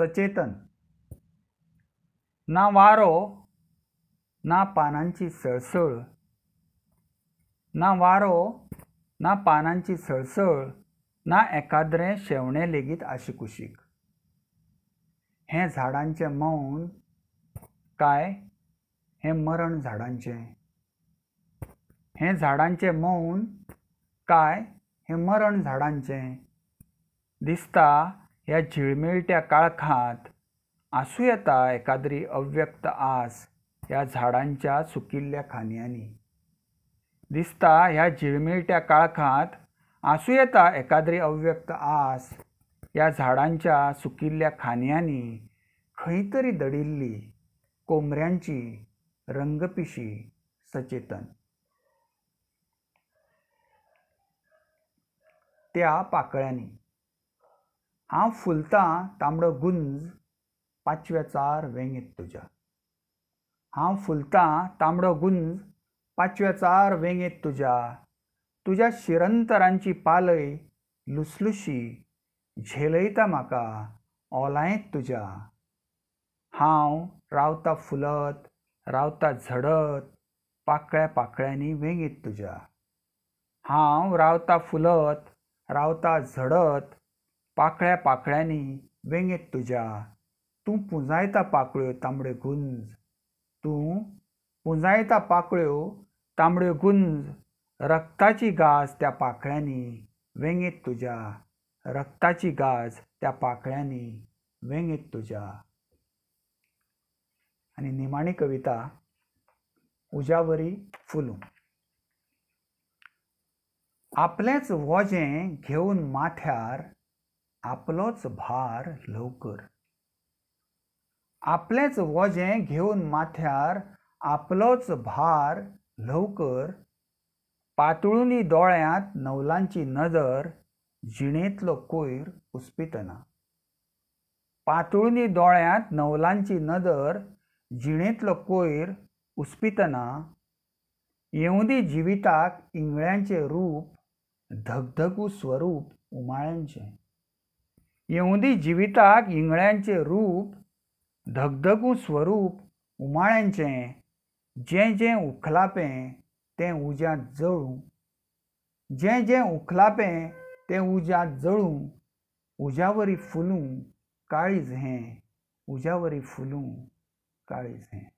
सचेतन ना वारो ना पानांची सळसळ ना वारो ना पानांची सळसळ ना एकाद्रे शेवणे लेगीत आशिकुशीक हे झाडांचे मौन काय हे मरण झाडांचे हे झाडांचे मौन काय हे मरण झाडांचे दिसता या झिळमिळत्या काळखात आसू येता एकादरी अव्यक्त आस या झाडांच्या सुकिल्ल्या खांद्यांनी दिसता ह्या झिळमिळत्या काळखात आसू येता एकाद्री अव्यक्त आस या झाडांच्या सुकिल्ल्या खांद्यांनी खैतरी दडिल्ली कोंबऱ्यांची रंगपिशी सचेतन त्या पाकळ्यांनी हांव फुलता तांबडो गुंज पाचव्या चार वेंगेत तुज्या हांव फुलतां तांबडो गुंज पाचव्या चार वेंगेत तुज्या तुज्या शिरंतरांची पालय लुसलुशी झेलयता म्हाका ओलायेंत तुज्या हांव रावता फुलत रावता झडत पाकळ्या पाकळ्यांनी वेंगीत तुज्या हांव रावता फुलत रावता झडत पाकळ्या पाकळ्यांनी वेंगेत तुझ्या तू पुंजायता पाकळ्यो तांबड्यो गुंज तू पुंजायता पाकळ्यो तांबड्यो गुंज रक्ताची गाज त्या पाकळ्यांनी वेंगेत तुझ्या रक्ताची गाज त्या पाकळ्यांनी वेंगेत तुझ्या आणि निमाणी कविता उजावरी फुलू आपलेच वजें घेवन माथ्यार आपलोच भार लवकर आपलेच वजें घेऊन माथ्यार आपलोच भार लवकर पातळुनी दोळ्यांत नवलांची नजर जिणेंतलो कोयर उस्पितना पातळुनी दोळ्यांत नवलांची नदर जिणेंतलो कोयर उस्पितना येवदी जिविताक इंगळ्यांचे रूप धगधगू स्वरूप उमाळ्यांचें येवदी जिविताक इंगळ्यांचे रूप धगधगू स्वरूप उमाळ्यांचे जे जे उखलापे ते उज्यात जळू जे जे उखलापे ते उज्यात जळूं उज्यावरी फुलू काळीज हे उज्यावरी फुलू काळीज हें